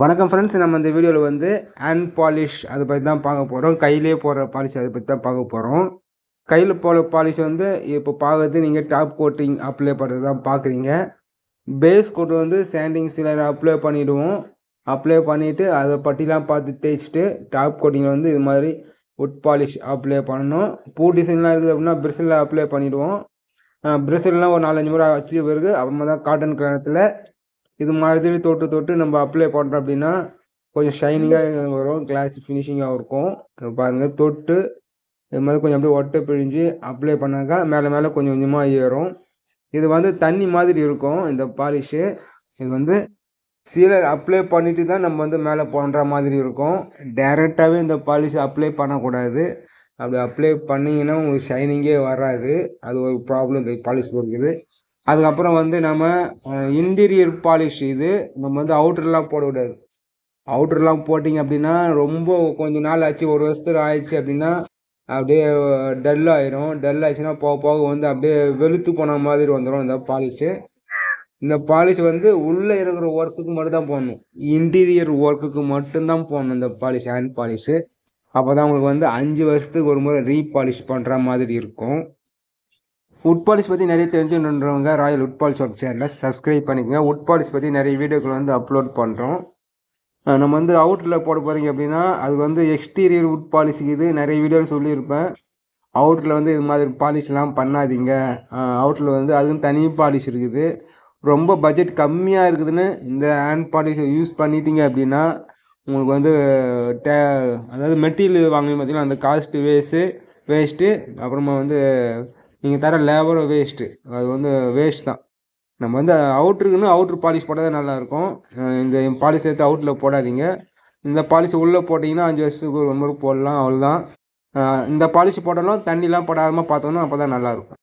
வணக்கம் ஃப்ரெண்ட்ஸ் நம்ம இந்த வீடியோவில் வந்து ஹேண்ட் பாலிஷ் அதை பற்றி தான் பார்க்க போகிறோம் கையிலே போடுற பாலிஷ் அதை பற்றி தான் பார்க்க போகிறோம் கையில் போகிற பாலிஷ் வந்து இப்போ பார்க்குறது நீங்கள் டாப் கோட்டிங் அப்ளை பண்ணுறது தான் பார்க்குறீங்க பேஸ் கோட் வந்து சேண்டிங் சிலர் அப்ளை பண்ணிவிடுவோம் அப்ளை பண்ணிவிட்டு அதை பட்டிலாம் பார்த்து தேய்ச்சிட்டு டாப் கோட்டிங்கில் வந்து இது மாதிரி உட் பாலிஷ் அப்ளை பண்ணணும் பூ டிசைன்லாம் இருக்குது அப்படின்னா பிரிசலில் அப்ளை பண்ணிவிடுவோம் பிரிசல்லாம் ஒரு நாலஞ்சு முறை வச்சுட்டு பிறகு அப்புறமா தான் காட்டன் கிராணத்தில் இது மாதிரி தொட்டு தொட்டு நம்ம அப்ளை பண்ணுறோம் அப்படின்னா கொஞ்சம் ஷைனிங்காக வரும் கிளாஸ் ஃபினிஷிங்காக இருக்கும் பாருங்கள் தொட்டு இது மாதிரி கொஞ்சம் அப்படியே ஒட்டை பிழிஞ்சு அப்ளை பண்ணாக்கா மேலே மேலே கொஞ்சம் கொஞ்சமாக ஏறும் இது வந்து தண்ணி மாதிரி இருக்கும் இந்த பாலிஷு இது வந்து சீலர் அப்ளை பண்ணிட்டு தான் நம்ம வந்து மேலே பண்ணுற மாதிரி இருக்கும் டைரெக்டாகவே இந்த பாலிஷ் அப்ளை பண்ணக்கூடாது அப்படி அப்ளை பண்ணிங்கன்னா உங்களுக்கு ஷைனிங்கே வராது அது ஒரு ப்ராப்ளம் இந்த பாலிஷ் இருக்குது அதுக்கப்புறம் வந்து நம்ம இன்டீரியர் பாலிஷ் இது நம்ம வந்து அவுட்டர்லாம் போடக்கூடாது அவுட்டர்லாம் போட்டிங்க அப்படின்னா ரொம்ப கொஞ்ச நாள் ஆச்சு ஒரு வருஷத்துக்கு ஆயிடுச்சு அப்படின்னா அப்படியே டல் ஆயிரும் டல் ஆயிடுச்சுன்னா போக போக வந்து அப்படியே வெளுத்து போன மாதிரி வந்துடும் இந்த பாலிஷு இந்த பாலிஷ் வந்து உள்ளே இருக்கிற ஒர்க்குக்கு மட்டும் தான் போடணும் இன்டீரியர் ஒர்க்குக்கு மட்டும்தான் போடணும் இந்த பாலிஷ் ஹேண்ட் பாலிஷு அப்போ தான் உங்களுக்கு வந்து அஞ்சு வருஷத்துக்கு ஒரு முறை ரீபாலிஷ் பண்ணுற மாதிரி இருக்கும் உட் பற்றி நிறைய தெரிஞ்சுன்றவங்க ராயல் உட் பாலிஷ் ஒர்க் சேனலில் சப்ஸ்கிரைப் பண்ணிக்கோங்க உட் பற்றி நிறைய வீடியோக்கள் வந்து அப்லோட் பண்ணுறோம் நம்ம வந்து அவுட்டில் போட போகிறீங்க அப்படின்னா அதுக்கு வந்து எக்ஸ்டீரியர் உட் பாலிஷுக்கு இது நிறைய வீடியோவில் சொல்லியிருப்பேன் அவுட்டில் வந்து இது மாதிரி பாலிஷ்லாம் பண்ணாதீங்க அவுட்டில் வந்து அதுக்குன்னு தனி பாலிஷ் இருக்குது ரொம்ப பட்ஜெட் கம்மியாக இருக்குதுன்னு இந்த ஹேண்ட் பாலிஷை யூஸ் பண்ணிட்டீங்க அப்படின்னா உங்களுக்கு வந்து டே அதாவது மெட்டீரியல் வாங்கி பார்த்தீங்கன்னா அந்த காஸ்ட்டு வேஸ்ட்டு வேஸ்ட்டு அப்புறமா வந்து நீங்கள் தர லேபரும் வேஸ்ட்டு அது வந்து வேஸ்ட் தான் நம்ம வந்து அவுட்ருக்குன்னு அவுட்ரு பாலிஷ் போட்டால் நல்லாயிருக்கும் இந்த பாலிஷ் எடுத்து அவுட்டில் போடாதீங்க இந்த பாலிஷ் உள்ளே போட்டிங்கன்னா அஞ்சு வருஷத்துக்கு ஒரு முறை போடலாம் அவ்வளோதான் இந்த பாலிஷ் போட்டாலும் தண்ணிலாம் படாமல் பார்த்தோன்னா அப்போ தான் நல்லாயிருக்கும்